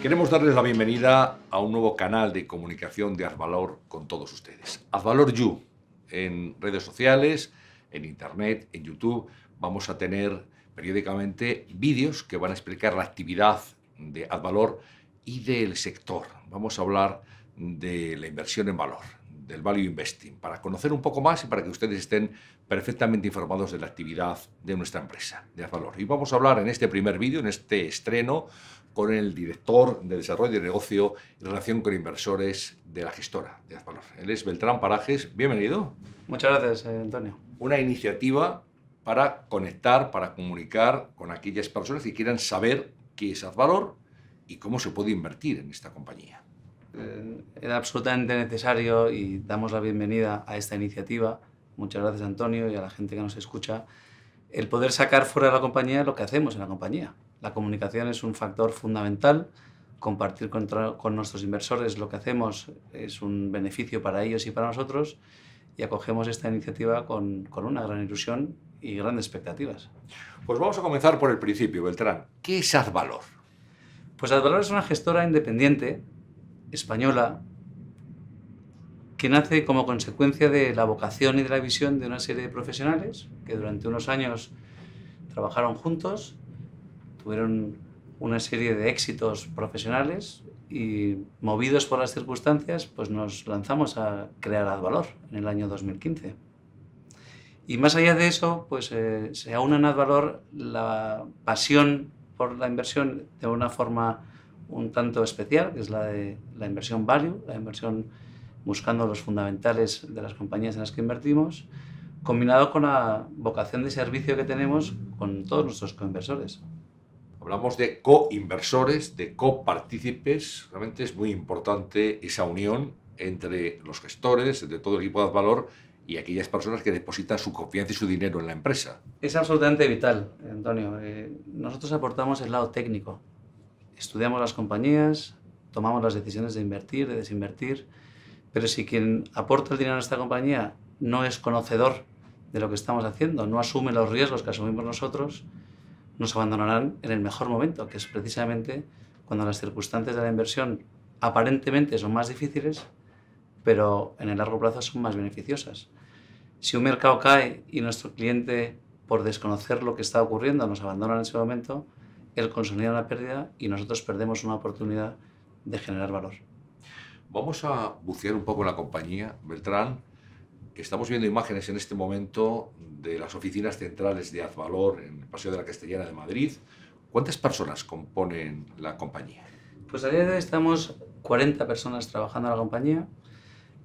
Queremos darles la bienvenida a un nuevo canal de comunicación de Azvalor con todos ustedes. Azvalor You, en redes sociales, en internet, en YouTube, vamos a tener periódicamente vídeos que van a explicar la actividad de Advalor y del sector. Vamos a hablar de la inversión en valor, del value investing, para conocer un poco más y para que ustedes estén perfectamente informados de la actividad de nuestra empresa, de Advalor. Y vamos a hablar en este primer vídeo, en este estreno, con el director de desarrollo de negocio en relación con inversores de la gestora de Él es Beltrán Parajes, bienvenido. Muchas gracias, eh, Antonio. Una iniciativa para conectar, para comunicar con aquellas personas que quieran saber qué es Azvalor y cómo se puede invertir en esta compañía. Eh, era absolutamente necesario y damos la bienvenida a esta iniciativa. Muchas gracias, Antonio, y a la gente que nos escucha. El poder sacar fuera de la compañía lo que hacemos en la compañía. La comunicación es un factor fundamental. Compartir con, nuestros inversores lo que hacemos es un beneficio para ellos y para nosotros y acogemos esta iniciativa con, con, una gran ilusión y grandes expectativas. Pues vamos a comenzar por el principio, Beltrán. ¿Qué es Advalor? Pues Advalor es una gestora independiente española que nace como consecuencia de la vocación y de la visión de una serie de profesionales que durante unos años trabajaron juntos tuvieron una serie de éxitos profesionales y movidos por las circunstancias, pues nos lanzamos a crear AdValor en el año 2015. Y más allá de eso, pues eh, se aúna en AdValor la pasión por la inversión de una forma un tanto especial, que es la de la inversión value, la inversión buscando los fundamentales de las compañías en las que invertimos, combinado con la vocación de servicio que tenemos con todos nuestros coinversores hablamos de co-inversores, de copartícipes. Realmente es muy importante esa unión entre los gestores, entre todo el equipo de valor y aquellas personas que depositan su confianza y su dinero en la empresa. Es absolutamente vital, Antonio. Eh, nosotros aportamos el lado técnico. Estudiamos las compañías, tomamos las decisiones de invertir, de desinvertir, pero si quien aporta el dinero a esta compañía no es conocedor de lo que estamos haciendo, no asume los riesgos que asumimos nosotros, nos abandonarán en el mejor momento, que es precisamente cuando las circunstancias de la inversión aparentemente son más difíciles, pero en el largo plazo son más beneficiosas. Si un mercado cae y nuestro cliente, por desconocer lo que está ocurriendo, nos abandona en ese momento, él consolida la pérdida y nosotros perdemos una oportunidad de generar valor. Vamos a bucear un poco la compañía, Beltrán. Estamos viendo imágenes en este momento de las oficinas centrales de Azvalor en el Paseo de la Castellana de Madrid. ¿Cuántas personas componen la compañía? Pues a día de hoy estamos 40 personas trabajando en la compañía.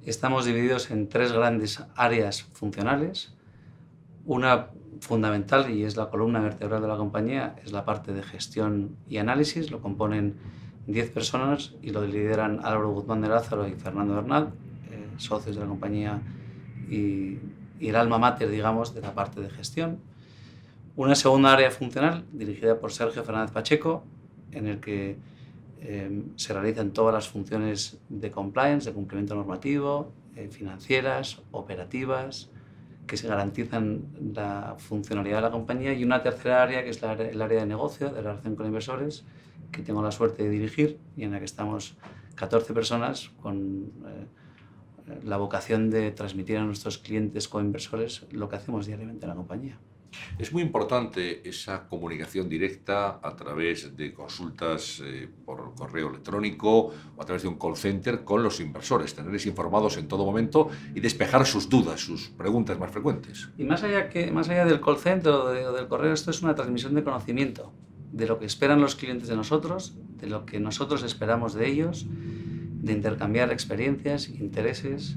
Estamos divididos en tres grandes áreas funcionales. Una fundamental y es la columna vertebral de la compañía es la parte de gestión y análisis. Lo componen 10 personas y lo lideran Álvaro Guzmán de Lázaro y Fernando Bernal, eh, socios de la compañía y, el alma mater, digamos, de la parte de gestión. Una segunda área funcional dirigida por Sergio Fernández Pacheco, en el que eh, se realizan todas las funciones de compliance, de cumplimiento normativo, eh, financieras, operativas, que se garantizan la funcionalidad de la compañía. Y una tercera área, que es el área de negocio, de la relación con inversores, que tengo la suerte de dirigir y en la que estamos 14 personas con... Eh, la vocación de transmitir a nuestros clientes co-inversores lo que hacemos diariamente en la compañía. Es muy importante esa comunicación directa a través de consultas eh, por correo electrónico o a través de un call center con los inversores, tenerles informados en todo momento y despejar sus dudas, sus preguntas más frecuentes. Y más allá, que, más allá del call center o, del correo, esto es una transmisión de conocimiento, de lo que esperan los clientes de nosotros, de lo que nosotros esperamos de ellos de intercambiar experiencias, intereses,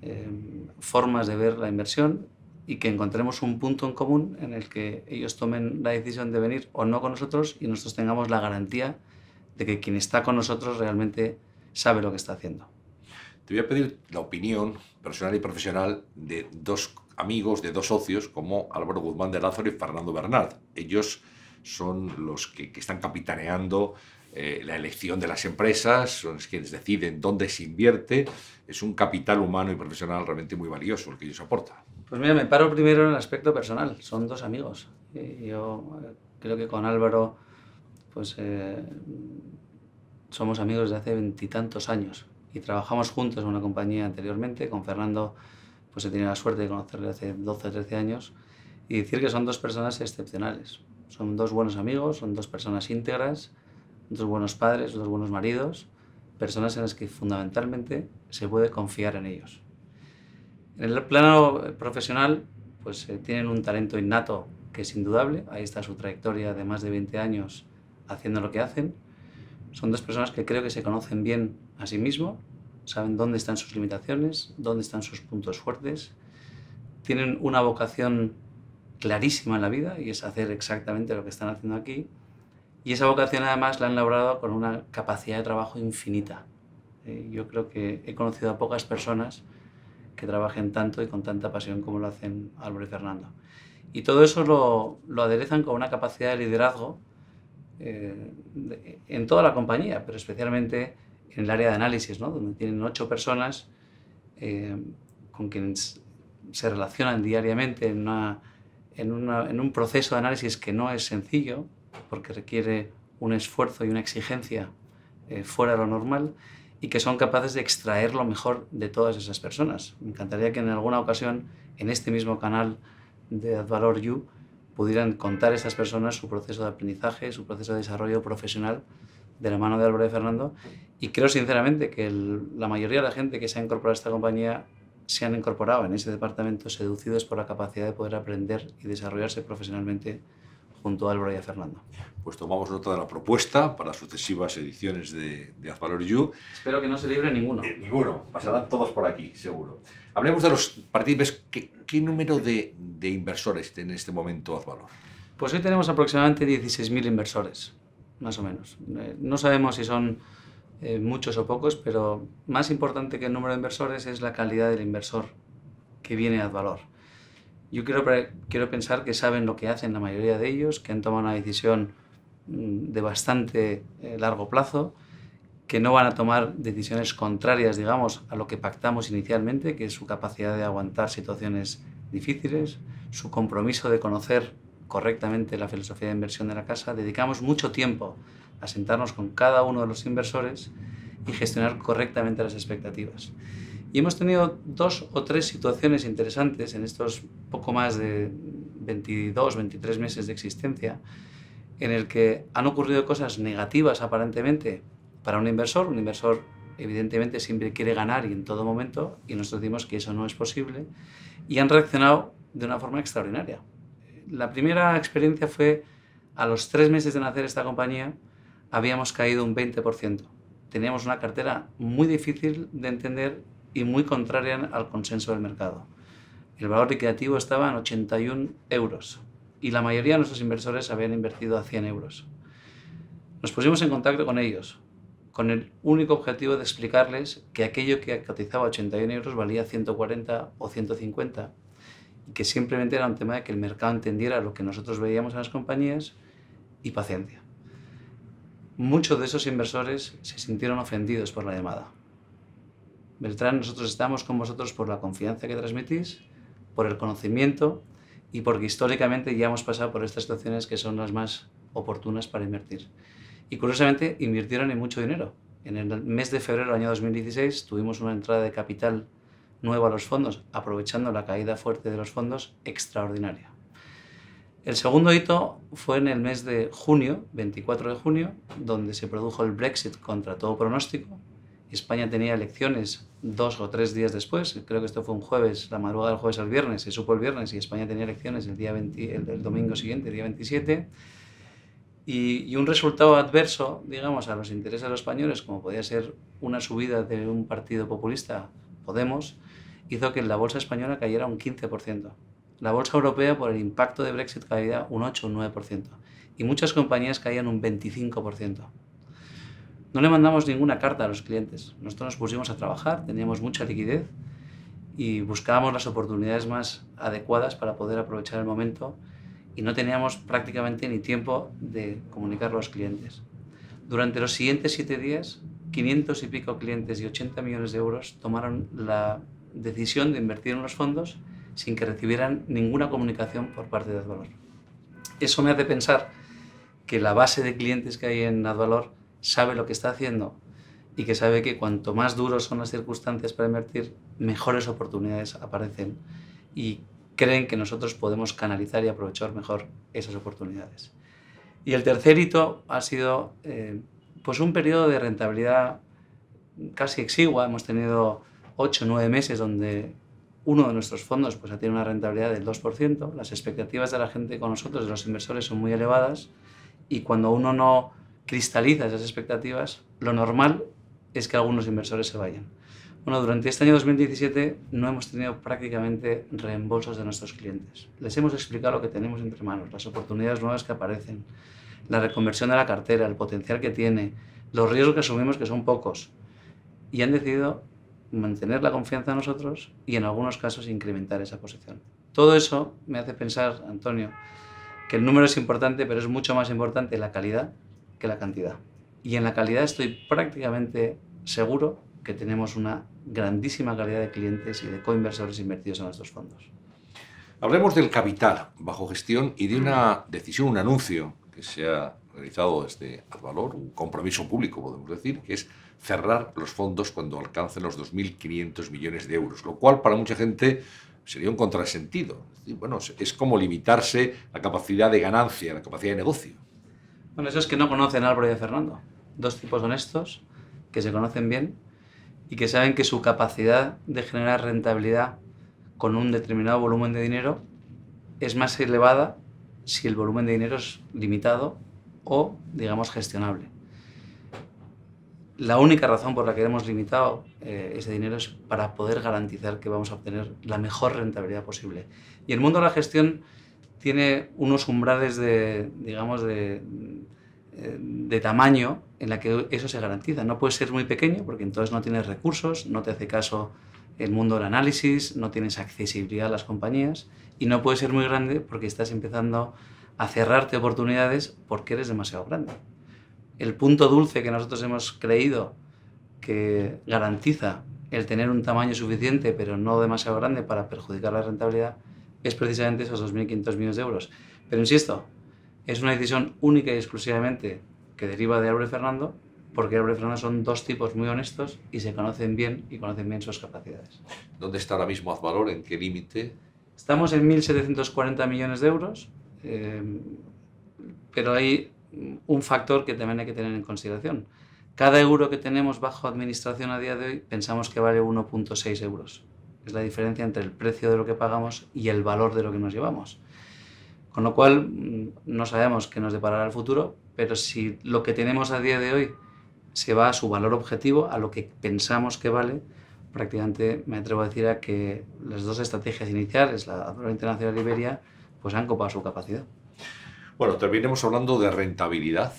em, formas de ver la inversión y que encontremos un punto en común en el que ellos tomen la decisión de venir o no con nosotros y nosotros tengamos la garantía de que quien está con nosotros realmente sabe lo que está haciendo. Te voy a pedir la opinión personal y profesional de dos amigos, de dos socios, como Álvaro Guzmán de Lázaro y Fernando Bernard. Ellos son los que están capitaneando eh, la elección de las empresas, son quienes deciden dónde se invierte. Es un capital humano y profesional realmente muy valioso el que ellos aportan. Pues mira, me paro primero en el aspecto personal. Son dos amigos. yo eh, creo que con Álvaro, pues eh, somos amigos de hace veintitantos años y trabajamos juntos en una compañía anteriormente. Con Fernando, pues he tenido la suerte de conocerle hace 12 13 años y decir que son dos personas excepcionales. Son dos buenos amigos, son dos personas íntegras dos buenos padres, dos buenos maridos, personas en las que fundamentalmente se puede confiar en ellos. En el plano profesional, pues eh, tienen un talento innato que es indudable, ahí está su trayectoria de más de 20 años haciendo lo que hacen. Son dos personas que creo que se conocen bien a sí mismo, saben dónde están sus limitaciones, dónde están sus puntos fuertes, tienen una vocación clarísima en la vida y es hacer exactamente lo que están haciendo aquí y esa vocación además la han elaborado con una capacidad de trabajo infinita. Eh, yo creo que he conocido a pocas personas que trabajen tanto y con tanta pasión como lo hacen Álvaro y Fernando. Y todo eso lo, lo aderezan con una capacidad de liderazgo eh, en toda la compañía, pero especialmente en el área de análisis, donde tienen ocho personas eh, con quienes se relacionan diariamente en un proceso de análisis que no es sencillo, porque requiere un esfuerzo y una exigencia eh, fuera de lo normal y que son capaces de extraer lo mejor de todas esas personas. Me encantaría que en alguna ocasión, en este mismo canal de Advalor Valor You, pudieran contar a estas personas su proceso de aprendizaje, su proceso de desarrollo profesional de la mano de Álvaro Fernando. Y creo sinceramente que la mayoría de la gente que se ha incorporado a esta compañía se han incorporado en ese departamento seducidos por la capacidad de poder aprender y desarrollarse profesionalmente junto a Álvaro y a Fernando. Pues tomamos nota de la propuesta para sucesivas ediciones de, de Haz Valor You. Espero que no se libre ninguno. Eh, ninguno, pasarán todos por aquí, seguro. Hablemos de los partícipes. ¿Qué, número de, inversores tiene en este momento Haz Pues hoy tenemos aproximadamente 16.000 inversores, más o menos. Eh, no sabemos si son eh, muchos o pocos, pero más importante que el número de inversores es la calidad del inversor que viene a Azvalor. Valor. Yo quiero, quiero pensar que saben lo que hacen la mayoría de ellos, que han tomado una decisión mm, de bastante eh, largo plazo, que no van a tomar decisiones contrarias, digamos, a lo que pactamos inicialmente, que es su capacidad de aguantar situaciones difíciles, su compromiso de conocer correctamente la filosofía de inversión de la casa. Dedicamos mucho tiempo a sentarnos con cada uno de los inversores y gestionar correctamente las expectativas. Y hemos tenido dos o tres situaciones interesantes en estos poco más de 22, 23 meses de existencia, en el que han ocurrido cosas negativas aparentemente para un inversor. Un inversor evidentemente siempre quiere ganar y en todo momento, y nosotros decimos que eso no es posible, y han reaccionado de una forma extraordinaria. La primera experiencia fue a los tres meses de nacer esta compañía, habíamos caído un 20%. Teníamos una cartera muy difícil de entender y muy contraria al consenso del mercado. El valor liquidativo estaba en 81 euros y la mayoría de nuestros inversores habían invertido a 100 euros. Nos pusimos en contacto con ellos, con el único objetivo de explicarles que aquello que cotizaba 81 euros valía 140 o 150 y que simplemente era un tema de que el mercado entendiera lo que nosotros veíamos en las compañías y paciencia. Muchos de esos inversores se sintieron ofendidos por la llamada. Beltrán, nosotros estamos con vosotros por la confianza que transmitís, por el conocimiento y porque históricamente ya hemos pasado por estas situaciones que son las más oportunas para invertir. Y curiosamente invirtieron en mucho dinero. En el mes de febrero del año 2016 tuvimos una entrada de capital nueva a los fondos, aprovechando la caída fuerte de los fondos extraordinaria. El segundo hito fue en el mes de junio, 24 de junio, donde se produjo el Brexit contra todo pronóstico, España tenía elecciones dos o tres días después, creo que esto fue un jueves, la madrugada del jueves al viernes, se supo el viernes y España tenía elecciones el, día domingo siguiente, el día 27, y, un resultado adverso, digamos, a los intereses de los españoles, como podía ser una subida de un partido populista, Podemos, hizo que la bolsa española cayera un 15%. La bolsa europea, por el impacto de Brexit, caía un 8 o un 9%. Y muchas compañías caían un 25%. No le mandamos ninguna carta a los clientes. Nosotros nos pusimos a trabajar, teníamos mucha liquidez y buscábamos las oportunidades más adecuadas para poder aprovechar el momento y no teníamos prácticamente ni tiempo de comunicar a los clientes. Durante los siguientes siete días, 500 y pico clientes y 80 millones de euros tomaron la decisión de invertir en los fondos sin que recibieran ninguna comunicación por parte de AdValor. Eso me hace pensar que la base de clientes que hay en AdValor sabe lo que está haciendo y que sabe que cuanto más duros son las circunstancias para invertir, mejores oportunidades aparecen y creen que nosotros podemos canalizar y aprovechar mejor esas oportunidades. Y el tercer hito ha sido eh, pues un periodo de rentabilidad casi exigua. Hemos tenido 8 o 9 meses donde uno de nuestros fondos pues, ha una rentabilidad del 2%. Las expectativas de la gente con nosotros, de los inversores, son muy elevadas y cuando uno no cristaliza esas expectativas, lo normal es que algunos inversores se vayan. Bueno, durante este año 2017 no hemos tenido prácticamente reembolsos de nuestros clientes. Les hemos explicado lo que tenemos entre manos, las oportunidades nuevas que aparecen, la reconversión de la cartera, el potencial que tiene, los riesgos que asumimos que son pocos. Y han decidido mantener la confianza en nosotros y en algunos casos incrementar esa posición. Todo eso me hace pensar, Antonio, que el número es importante, pero es mucho más importante la calidad que la cantidad. Y en la calidad estoy prácticamente seguro que tenemos una grandísima calidad de clientes y de coinversores invertidos en nuestros fondos. Hablemos del capital bajo gestión y de una decisión, un anuncio que se ha realizado desde Advalor, un compromiso público, podemos decir, que es cerrar los fondos cuando alcancen los 2.500 millones de euros, lo cual para mucha gente sería un contrasentido. bueno, es como limitarse la capacidad de ganancia, la capacidad de negocio. Bueno, eso es que no conocen a Álvaro y Fernando. Dos tipos honestos, que se conocen bien y que saben que su capacidad de generar rentabilidad con un determinado volumen de dinero es más elevada si el volumen de dinero es limitado o, digamos, gestionable. La única razón por la que hemos limitado eh, ese dinero es para poder garantizar que vamos a obtener la mejor rentabilidad posible. Y el mundo de la gestión tiene unos umbrales de, digamos, de, eh, de tamaño en la que eso se garantiza. No puede ser muy pequeño porque entonces no tienes recursos, no te hace caso el mundo del análisis, no tienes accesibilidad a las compañías y no puede ser muy grande porque estás empezando a cerrarte oportunidades porque eres demasiado grande. El punto dulce que nosotros hemos creído que garantiza el tener un tamaño suficiente pero no demasiado grande para perjudicar la rentabilidad es precisamente esos 2.500 millones de euros. Pero insisto, es una decisión única y exclusivamente que deriva de Álvaro Fernando, porque Álvaro Fernando son dos tipos muy honestos y se conocen bien y conocen bien sus capacidades. ¿Dónde está ahora mismo Azvalor? ¿En qué límite? Estamos en 1.740 millones de euros, em, pero hay un factor que también hay que tener en consideración. Cada euro que tenemos bajo administración a día de hoy pensamos que vale 1.6 euros. Es la diferencia entre el precio de lo que pagamos y el valor de lo que nos llevamos. Con lo cual, mm, no sabemos qué nos deparará el futuro, pero si lo que tenemos a día de hoy se va a su valor objetivo, a lo que pensamos que vale, prácticamente me atrevo a decir que las dos estrategias iniciales, la Aduana Internacional Iberia, pues han copado su capacidad. Bueno, terminemos hablando de rentabilidad.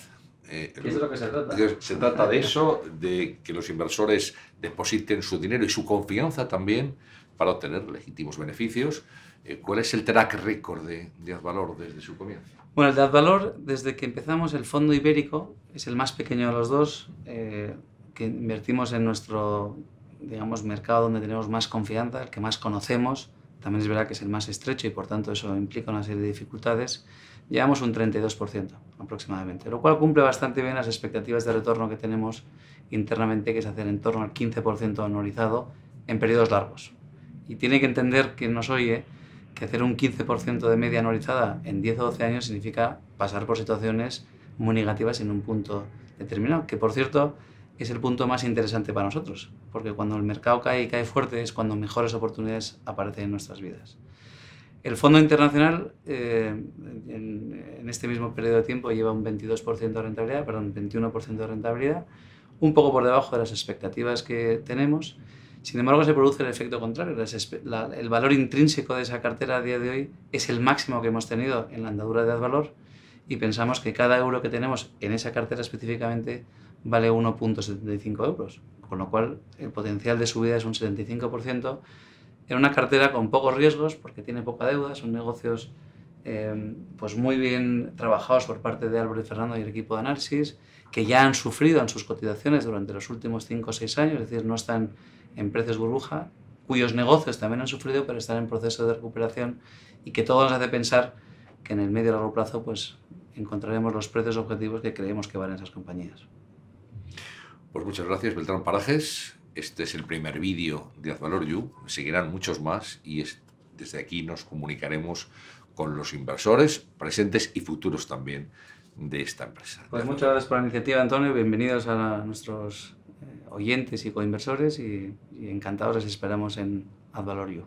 Eh, es de lo que se trata? Se trata de eso, de que los inversores depositen su dinero y su confianza también para obtener legítimos beneficios eh, ¿Cuál es el track record de, Advalor desde su comienzo? Bueno, el de Advalor, desde que empezamos, el Fondo Ibérico es el más pequeño de los dos, eh, que invertimos en nuestro digamos, mercado donde tenemos más confianza, el que más conocemos. También es verdad que es el más estrecho y por tanto eso implica una serie de dificultades. Llevamos un 32% aproximadamente, lo cual cumple bastante bien las expectativas de retorno que tenemos internamente, que es hacer en torno al 15% anualizado en periodos largos. Y tiene que entender que nos oye que hacer un 15% de media anualizada en 10 o 12 años significa pasar por situaciones muy negativas en un punto determinado, que por cierto es el punto más interesante para nosotros, porque cuando el mercado cae y cae fuerte es cuando mejores oportunidades aparecen en nuestras vidas. El Fondo Internacional eh, en, este mismo periodo de tiempo lleva un 22% de rentabilidad, perdón, 21% de rentabilidad, un poco por debajo de las expectativas que tenemos sin embargo, se produce el efecto contrario. el valor intrínseco de esa cartera a día de hoy es el máximo que hemos tenido en la andadura de Advalor y pensamos que cada euro que tenemos en esa cartera específicamente vale 1.75 euros, con lo cual el potencial de subida es un 75% en una cartera con pocos riesgos porque tiene poca deuda, son negocios em, pues muy bien trabajados por parte de Álvaro y Fernando y el equipo de análisis, que ya han sufrido en sus cotizaciones durante los últimos 5 o 6 años, es decir, no están empresas burbuja cuyos negocios también han sufrido pero están en proceso de recuperación y que todo nos hace pensar que en el medio y largo plazo pues, encontraremos los precios objetivos que creemos que valen esas compañías. Pues muchas gracias, Beltrán Parajes. Este es el primer vídeo de Valor You. Seguirán muchos más y desde aquí nos comunicaremos con los inversores presentes y futuros también de esta empresa. Pues muchas gracias por la iniciativa, Antonio. Bienvenidos a nuestros oyentes y coinversores y, y encantados les esperamos en AdValorIO.